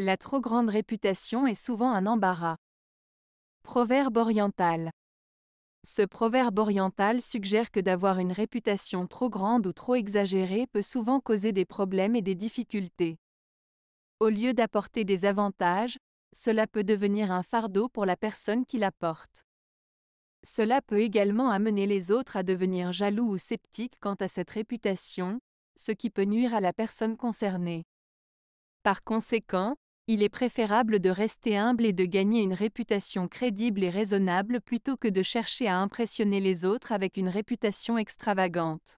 La trop grande réputation est souvent un embarras. Proverbe oriental. Ce proverbe oriental suggère que d'avoir une réputation trop grande ou trop exagérée peut souvent causer des problèmes et des difficultés. Au lieu d'apporter des avantages, cela peut devenir un fardeau pour la personne qui la porte. Cela peut également amener les autres à devenir jaloux ou sceptiques quant à cette réputation, ce qui peut nuire à la personne concernée. Par conséquent, il est préférable de rester humble et de gagner une réputation crédible et raisonnable plutôt que de chercher à impressionner les autres avec une réputation extravagante.